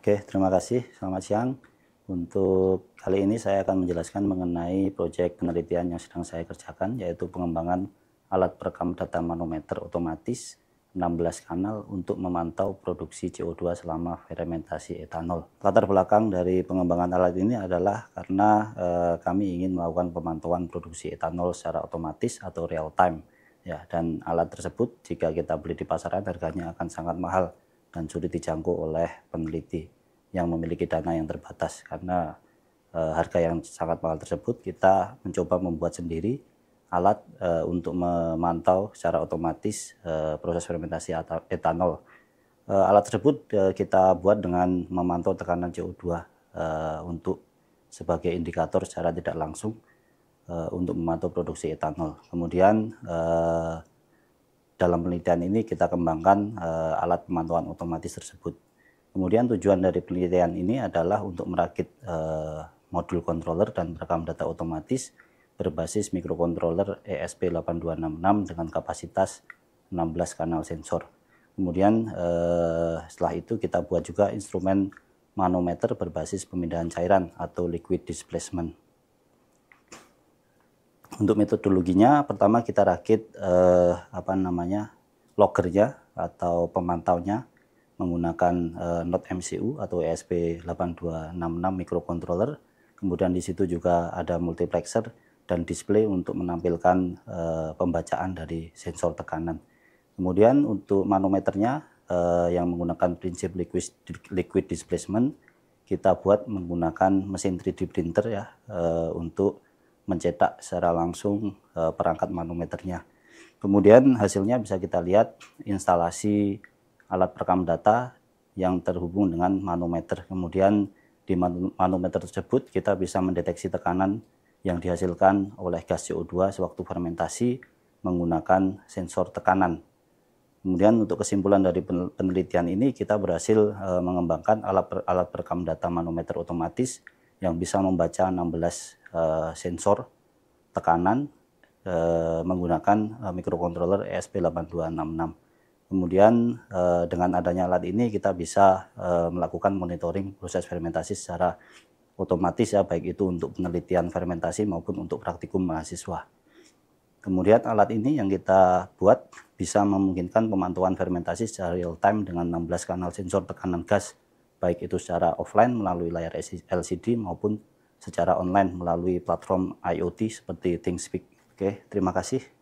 Oke, terima kasih. Selamat siang. Untuk kali ini saya akan menjelaskan mengenai proyek penelitian yang sedang saya kerjakan, yaitu pengembangan alat perekam data manometer otomatis 16 kanal untuk memantau produksi CO2 selama fermentasi etanol. Latar belakang dari pengembangan alat ini adalah karena e, kami ingin melakukan pemantauan produksi etanol secara otomatis atau real time. Ya, dan alat tersebut jika kita beli di pasaran harganya akan sangat mahal dan sulit dijangkau oleh peneliti yang memiliki dana yang terbatas karena e, harga yang sangat mahal tersebut kita mencoba membuat sendiri alat e, untuk memantau secara otomatis e, proses fermentasi etanol. E, alat tersebut e, kita buat dengan memantau tekanan CO2 e, untuk sebagai indikator secara tidak langsung e, untuk memantau produksi etanol. Kemudian e, dalam penelitian ini kita kembangkan uh, alat pemantauan otomatis tersebut. Kemudian tujuan dari penelitian ini adalah untuk merakit uh, modul controller dan perekam data otomatis berbasis mikrokontroler ESP8266 dengan kapasitas 16 kanal sensor. Kemudian uh, setelah itu kita buat juga instrumen manometer berbasis pemindahan cairan atau liquid displacement. Untuk metodologinya, pertama kita rakit eh, apa namanya lockernya atau pemantaunya menggunakan eh, not MCU atau ESP8266 microcontroller. Kemudian di situ juga ada multiplexer dan display untuk menampilkan eh, pembacaan dari sensor tekanan. Kemudian untuk manometernya eh, yang menggunakan prinsip liquid, liquid displacement kita buat menggunakan mesin 3D printer ya eh, untuk mencetak secara langsung uh, perangkat manometernya. Kemudian hasilnya bisa kita lihat instalasi alat perekam data yang terhubung dengan manometer. Kemudian di manometer tersebut kita bisa mendeteksi tekanan yang dihasilkan oleh gas CO2 sewaktu fermentasi menggunakan sensor tekanan. Kemudian untuk kesimpulan dari penelitian ini kita berhasil e, mengembangkan alat per, alat perekam data manometer otomatis yang bisa membaca 16 uh, eh, sensor tekanan uh, menggunakan uh, eh, microcontroller ESP8266. Kemudian uh, dengan adanya alat ini kita bisa uh, melakukan monitoring proses fermentasi secara otomatis ya baik itu untuk penelitian fermentasi maupun untuk praktikum mahasiswa. Kemudian alat ini yang kita buat bisa memungkinkan pemantauan fermentasi secara real time dengan 16 kanal sensor tekanan gas baik itu secara offline melalui layar LCD maupun secara online melalui platform IoT seperti ThingSpeak. Oke, terima kasih.